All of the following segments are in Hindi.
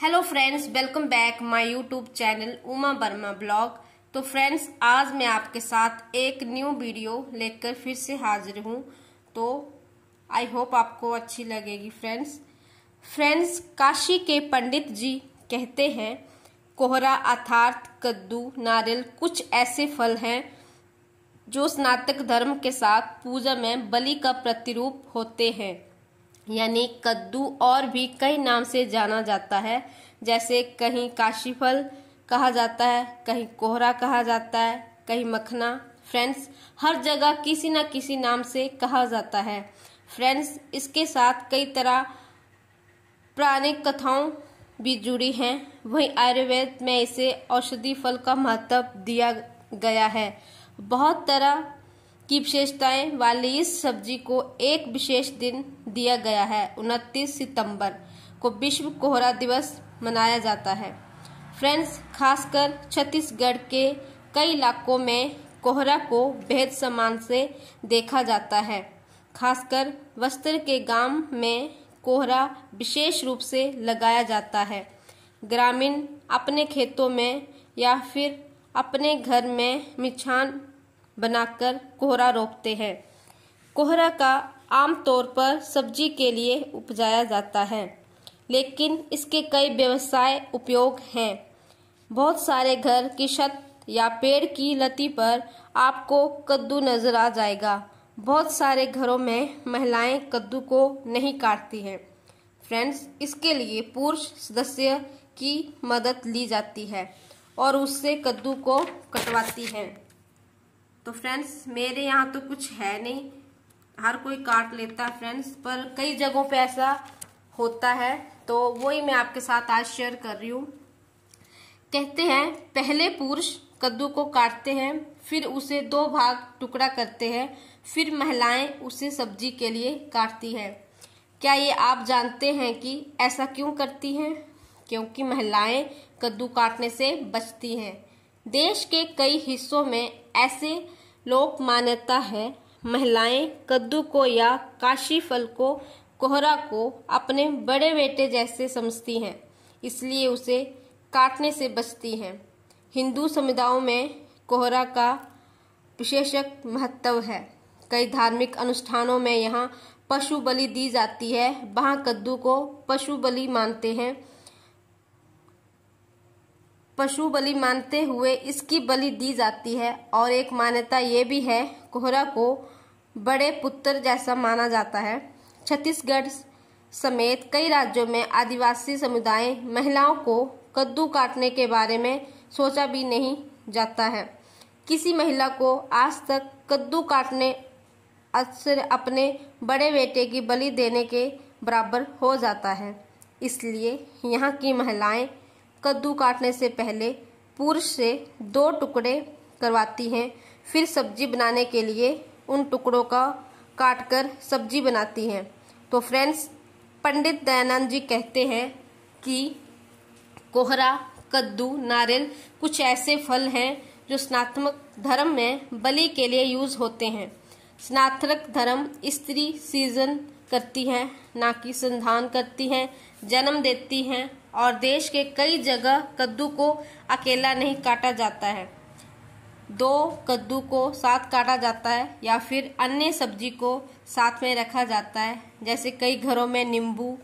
hello friends welcome back my YouTube channel Uma Verma blog तो फ्रेंड्स आज मैं आपके साथ एक न्यू वीडियो लेकर फिर से हाजिर हूँ तो आई होप आपको अच्छी लगेगी फ्रेंड्स फ्रेंड्स काशी के पंडित जी कहते हैं कोहरा अर्थात कद्दू नारियल कुछ ऐसे फल हैं जो स्नातक धर्म के साथ पूजा में बलि का प्रतिरूप होते हैं यानी कद्दू और भी कई नाम से जाना जाता है जैसे कहीं काशीफल कहा जाता है कहीं कोहरा कहा जाता है कहीं मखना फ्रेंड्स हर जगह किसी न किसी नाम से कहा जाता है फ्रेंड्स इसके साथ कई तरह पुराणिक कथाओं भी जुड़ी हैं वहीं आयुर्वेद में इसे औषधि फल का महत्व दिया गया है बहुत तरह की विशेषताएं वाली इस सब्जी को एक विशेष दिन दिया गया है उनतीस सितंबर को विश्व कोहरा दिवस मनाया जाता है फ्रेंड्स खासकर छत्तीसगढ़ के कई इलाकों में कोहरा को बेहद समान से देखा जाता है खासकर वस्त्र के गांव में कोहरा विशेष रूप से लगाया जाता है ग्रामीण अपने खेतों में या फिर अपने घर में मिछान बनाकर कोहरा रोकते हैं कोहरा का आमतौर पर सब्जी के लिए उपजाया जाता है लेकिन इसके कई व्यवसाय उपयोग हैं बहुत सारे घर की छत या पेड़ की लती पर आपको कद्दू नजर आ जाएगा बहुत सारे घरों में महिलाएं कद्दू को नहीं काटती हैं फ्रेंड्स इसके लिए पुरुष सदस्य की मदद ली जाती है और उससे कद्दू को कटवाती हैं तो फ्रेंड्स मेरे यहाँ तो कुछ है नहीं हर कोई काट लेता है फ्रेंड्स पर कई जगहों पे ऐसा होता है तो वही मैं आपके साथ आज शेयर कर रही हूँ कहते हैं पहले पुरुष कद्दू को काटते हैं फिर उसे दो भाग टुकड़ा करते हैं फिर महिलाएं उसे सब्जी के लिए काटती हैं क्या ये आप जानते हैं कि ऐसा क्यों करती हैं क्योंकि महिलाएं कद्दू काटने से बचती हैं देश के कई हिस्सों में ऐसे लोक मान्यता है महिलाएं कद्दू को या काशी फल को कोहरा को अपने बड़े बेटे जैसे समझती हैं इसलिए उसे काटने से बचती हैं हिंदू समुदायों में कोहरा का विशेषक महत्व है कई धार्मिक अनुष्ठानों में यहाँ पशु बलि दी जाती है वहाँ कद्दू को पशु बलि मानते हैं पशु बलि मानते हुए इसकी बलि दी जाती है और एक मान्यता ये भी है कोहरा को बड़े पुत्र जैसा माना जाता है छत्तीसगढ़ समेत कई राज्यों में आदिवासी समुदाय महिलाओं को कद्दू काटने के बारे में सोचा भी नहीं जाता है किसी महिला को आज तक कद्दू काटने अक्सर अपने बड़े बेटे की बलि देने के बराबर हो जाता है इसलिए यहाँ की महिलाएं कद्दू काटने से पहले पुरुष से दो टुकड़े करवाती हैं फिर सब्जी बनाने के लिए उन टुकड़ों का काट कर सब्जी बनाती हैं तो फ्रेंड्स पंडित दयानंद जी कहते हैं कि कोहरा कद्दू नारियल कुछ ऐसे फल हैं जो स्नातक धर्म में बलि के लिए यूज होते हैं स्नातक धर्म स्त्री सीजन करती हैं ना कि संधान करती हैं जन्म देती हैं और देश के कई जगह कद्दू को अकेला नहीं काटा जाता है दो कद्दू को साथ काटा जाता है या फिर अन्य सब्जी को साथ में रखा जाता है जैसे कई घरों में नींबू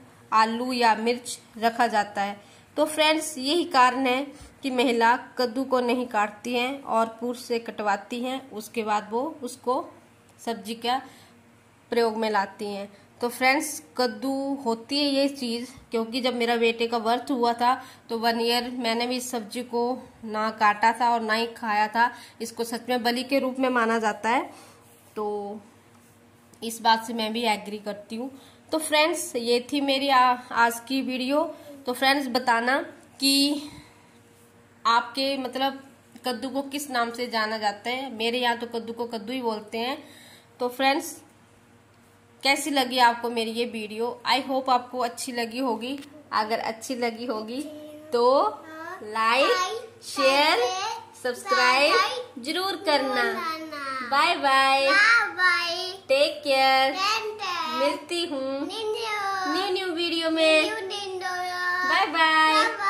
आलू या मिर्च रखा जाता है तो फ्रेंड्स यही कारण है कि महिला कद्दू को नहीं काटती हैं और पुरुष से कटवाती हैं उसके बाद वो उसको सब्जी का प्रयोग में लाती हैं तो फ्रेंड्स कद्दू होती है ये चीज़ क्योंकि जब मेरा बेटे का बर्थ हुआ था तो वन ईयर मैंने भी इस सब्जी को ना काटा था और ना ही खाया था इसको सच में बलि के रूप में माना जाता है तो इस बात से मैं भी एग्री करती हूँ तो फ्रेंड्स ये थी मेरी आ, आज की वीडियो तो फ्रेंड्स बताना कि आपके मतलब कद्दू को किस नाम से जाना जाता है मेरे यहाँ तो कद्दू को कद्दू ही बोलते हैं तो फ्रेंड्स कैसी लगी आपको मेरी ये वीडियो आई होप आपको अच्छी लगी होगी अगर अच्छी लगी होगी तो लाइक शेयर सब्सक्राइब जरूर करना बाय बाय टेक केयर मिलती हूँ न्यू न्यू वीडियो में बाय बाय